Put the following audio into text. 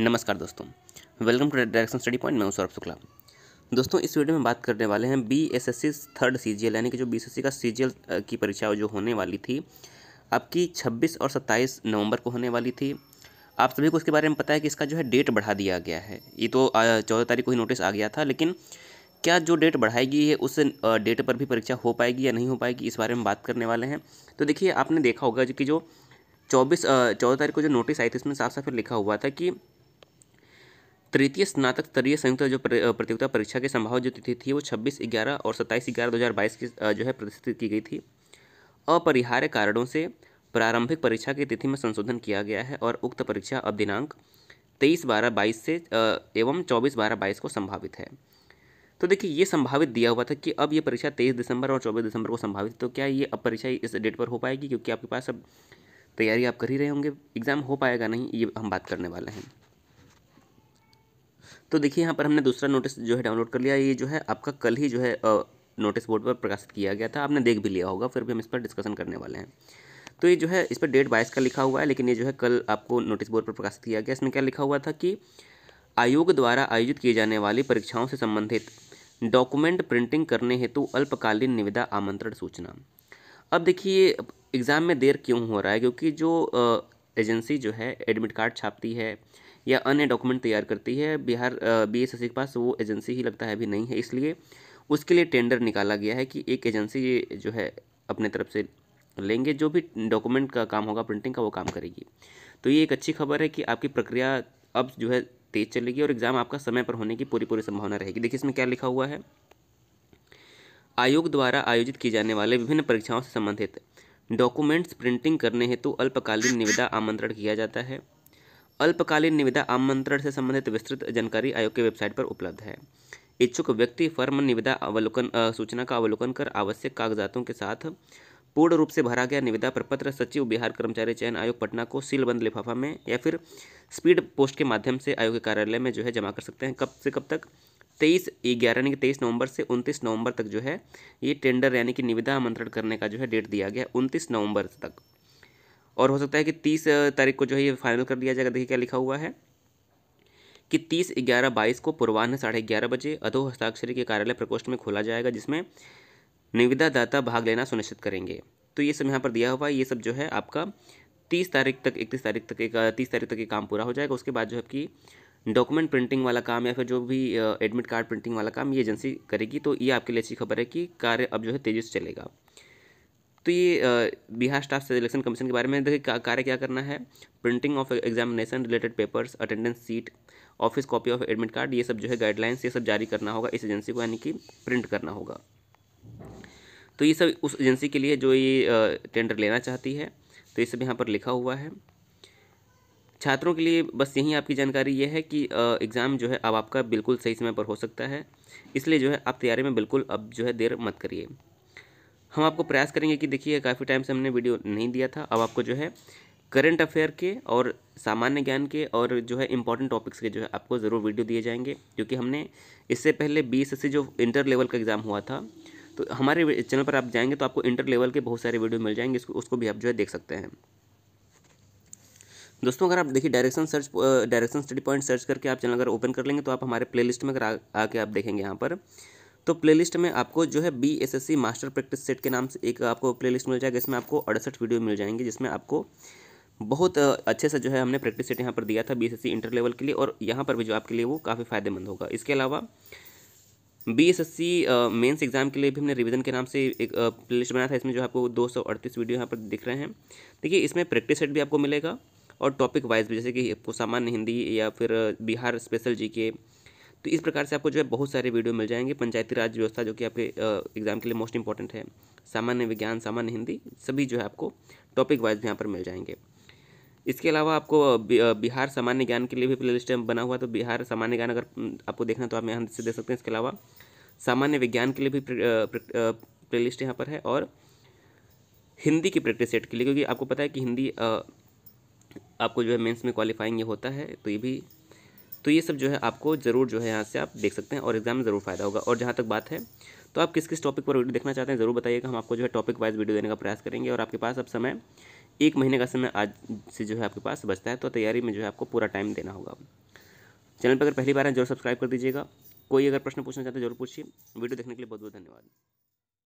नमस्कार दोस्तों welcome to direction study point मैं सौरभ शुक्ला दोस्तों इस वीडियो में बात करने वाले हैं B S S C third C G L यानी कि जो बी एस एस सी का सी जी एल की परीक्षा जो होने वाली थी आपकी छब्बीस और सत्ताईस नवंबर को होने वाली थी आप सभी को इसके बारे में पता है कि इसका जो है डेट बढ़ा दिया गया है ये तो चौदह तारीख को ही नोटिस आ गया था लेकिन क्या जो डेट बढ़ाई गई है उस डेट पर भी परीक्षा हो पाएगी या नहीं हो पाएगी इस बारे में बात करने वाले हैं तो देखिए आपने देखा होगा कि जो चौबीस चौदह तारीख को जो नोटिस आई थी इसमें साफ साफ लिखा हुआ था कि तृतीय स्नातक स्तरीय संयुक्त जो प्रतियोगिता परीक्षा की संभाव जो तिथि थी वो छब्बीस ग्यारह और सत्ताईस ग्यारह दो हज़ार बाईस की जो है प्रतिष्ठित की गई थी अपरिहार्य कारणों से प्रारंभिक परीक्षा की तिथि में संशोधन किया गया है और उक्त परीक्षा अब दिनांक तेईस बारह बाईस से एवं चौबीस बारह बाईस को संभावित है तो देखिए ये संभावित दिया हुआ था कि अब ये परीक्षा तेईस दिसंबर और चौबीस दिसंबर को संभावित तो क्या ये अब परीक्षा इस डेट पर हो पाएगी क्योंकि आपके पास अब तैयारी आप कर ही रहे होंगे एग्ज़ाम हो पाएगा नहीं ये हम बात करने वाले हैं तो देखिए यहाँ पर हमने दूसरा नोटिस जो है डाउनलोड कर लिया ये जो है आपका कल ही जो है नोटिस बोर्ड पर प्रकाशित किया गया था आपने देख भी लिया होगा फिर भी हम इस पर डिस्कशन करने वाले हैं तो ये जो है इस पर डेट बाईस का लिखा हुआ है लेकिन ये जो है कल आपको नोटिस बोर्ड पर प्रकाशित किया गया इसमें क्या लिखा हुआ था कि आयोग द्वारा आयोजित किए जाने वाली परीक्षाओं से संबंधित डॉक्यूमेंट प्रिंटिंग करने हेतु अल्पकालीन निविदा आमंत्रण सूचना अब देखिए एग्ज़ाम में देर क्यों हो रहा है क्योंकि जो एजेंसी जो है एडमिट कार्ड छापती है या अन्य डॉक्यूमेंट तैयार करती है बिहार बी एस के पास वो एजेंसी ही लगता है अभी नहीं है इसलिए उसके लिए टेंडर निकाला गया है कि एक एजेंसी जो है अपने तरफ से लेंगे जो भी डॉक्यूमेंट का काम होगा प्रिंटिंग का वो काम करेगी तो ये एक अच्छी खबर है कि आपकी प्रक्रिया अब जो है तेज चलेगी और एग्ज़ाम आपका समय पर होने की पूरी पूरी संभावना रहेगी देखिए इसमें क्या लिखा हुआ है आयोग द्वारा आयोजित की जाने वाले विभिन्न परीक्षाओं से संबंधित डॉक्यूमेंट्स प्रिंटिंग करने हेतु अल्पकालीन निविदा आमंत्रण किया जाता है अल्पकालीन निविदा आमंत्रण से संबंधित विस्तृत जानकारी आयोग की वेबसाइट पर उपलब्ध है इच्छुक व्यक्ति फर्म निविदा अवलोकन सूचना का अवलोकन कर आवश्यक कागजातों के साथ पूर्ण रूप से भरा गया निविदा प्रपत्र सचिव बिहार कर्मचारी चयन आयोग पटना को सीलबंद लिफाफा में या फिर स्पीड पोस्ट के माध्यम से आयोग के कार्यालय में जो है जमा कर सकते हैं कब से कब तक तेईस ग्यारह यानी कि तेईस नवंबर से उनतीस नवंबर तक जो है ये टेंडर यानी कि निविदा आमंत्रण करने का जो है डेट दिया गया उनतीस नवंबर तक और हो सकता है कि तीस तारीख को जो है ये फाइनल कर दिया जाएगा देखिए क्या लिखा हुआ है कि तीस ग्यारह बाईस को पूर्वान्ह साढ़े ग्यारह बजे अधो हस्ताक्षर के कार्यालय प्रकोष्ठ में खोला जाएगा जिसमें निविदादाता भाग लेना सुनिश्चित करेंगे तो ये सब यहाँ पर दिया हुआ है ये सब जो है आपका तीस तारीख तक इकतीस तारीख तक एक तीस तारीख तक ये काम पूरा हो जाएगा उसके बाद जो है आपकी डॉक्यूमेंट प्रिंटिंग वाला काम या फिर जो भी एडमिट कार्ड प्रिंटिंग वाला काम ये एजेंसी करेगी तो ये आपके लिए अच्छी खबर है कि कार्य अब जो है तेज़ी से चलेगा तो ये बिहार स्टाफ सिलेक्शन कमीशन के बारे में देखिए कार्य क्या करना है printing of examination related papers attendance sheet office copy of admit card ये सब जो है गाइडलाइंस ये सब जारी करना होगा इस एजेंसी को यानी कि प्रिंट करना होगा तो ये सब उस एजेंसी के लिए जो ये टेंडर लेना चाहती है तो ये सब यहाँ पर लिखा हुआ है छात्रों के लिए बस यही आपकी जानकारी ये है कि एग्ज़ाम जो है अब आपका बिल्कुल सही समय पर हो सकता है इसलिए जो है आप तैयारी में बिल्कुल अब जो है देर मत करिए हम आपको प्रयास करेंगे कि देखिए काफ़ी टाइम से हमने वीडियो नहीं दिया था अब आपको जो है करंट अफेयर के और सामान्य ज्ञान के और जो है इंपॉर्टेंट टॉपिक्स के जो है आपको ज़रूर वीडियो दिए जाएंगे क्योंकि हमने इससे पहले बी से जो इंटर लेवल का एग्ज़ाम हुआ था तो हमारे चैनल पर आप जाएंगे तो आपको इंटर लेवल के बहुत सारे वीडियो मिल जाएंगे इसको उसको भी आप जो है देख सकते हैं दोस्तों अगर आप देखिए direction search direction study point search करके आप चैनल अगर ओपन कर लेंगे तो आप हमारे प्लेलिस्ट में अगर आके आप देखेंगे यहाँ पर तो प्लेलिस्ट में आपको जो है B S S C master practice set के नाम से एक आपको प्लेलिस्ट मिल जाएगा इसमें आपको अड़सठ वीडियो मिल जाएंगे जिसमें आपको बहुत अच्छे से जो है हमने प्रैक्टिस सेट यहाँ पर दिया था B S S C inter level के लिए और यहाँ पर भी जो आपके लिए वो काफ़ी फायदेमंद होगा इसके अलावा B S S C mains exam के लिए भी हमने रिवीजन के नाम से एक प्ले लिस्ट बनाया था इसमें जो आपको दो सौ अड़तीस वीडियो यहाँ पर दिख रहे हैं देखिए इसमें प्रैक्टिस सेट भी आपको मिलेगा और टॉपिक वाइज भी जैसे कि सामान्य हिंदी या फिर बिहार स्पेशल जी के तो इस प्रकार से आपको जो है बहुत सारे वीडियो मिल जाएंगे पंचायती राज व्यवस्था जो कि आपके एग्जाम के लिए मोस्ट इंपॉर्टेंट है सामान्य विज्ञान सामान्य हिंदी सभी जो है आपको टॉपिक वाइज यहाँ पर मिल जाएंगे इसके अलावा आपको बिहार सामान्य ज्ञान के लिए भी प्लेलिस्ट बना हुआ तो बिहार सामान्य ज्ञान अगर आपको देखना तो आप यहाँ से देख सकते हैं इसके अलावा सामान्य विज्ञान के लिए भी प्लेलिस्ट यहाँ पर है और हिंदी की प्रैक्टिस सेट के लिए क्योंकि आपको पता है कि हिंदी आपको जो है मेंस में क्वालिफाइंग ये होता है तो ये भी तो ये सब जो है आपको ज़रूर जो है यहाँ से आप देख सकते हैं और एग्जाम में ज़रूर फ़ायदा होगा और जहाँ तक बात है तो आप किस किस टॉपिक पर वीडियो देखना चाहते हैं ज़रूर बताइएगा हम आपको जो है टॉपिक वाइज वीडियो देने का प्रयास करेंगे और आपके पास अब समय एक महीने का समय आज से जो है आपके पास बचता है तो तैयारी में जो है आपको पूरा टाइम देना होगा चैनल पर अगर पहली बार है जरूर सब्सक्राइब कर दीजिएगा कोई अगर प्रश्न पूछना चाहते हैं जरूर पूछिए वीडियो देखने के लिए बहुत बहुत धन्यवाद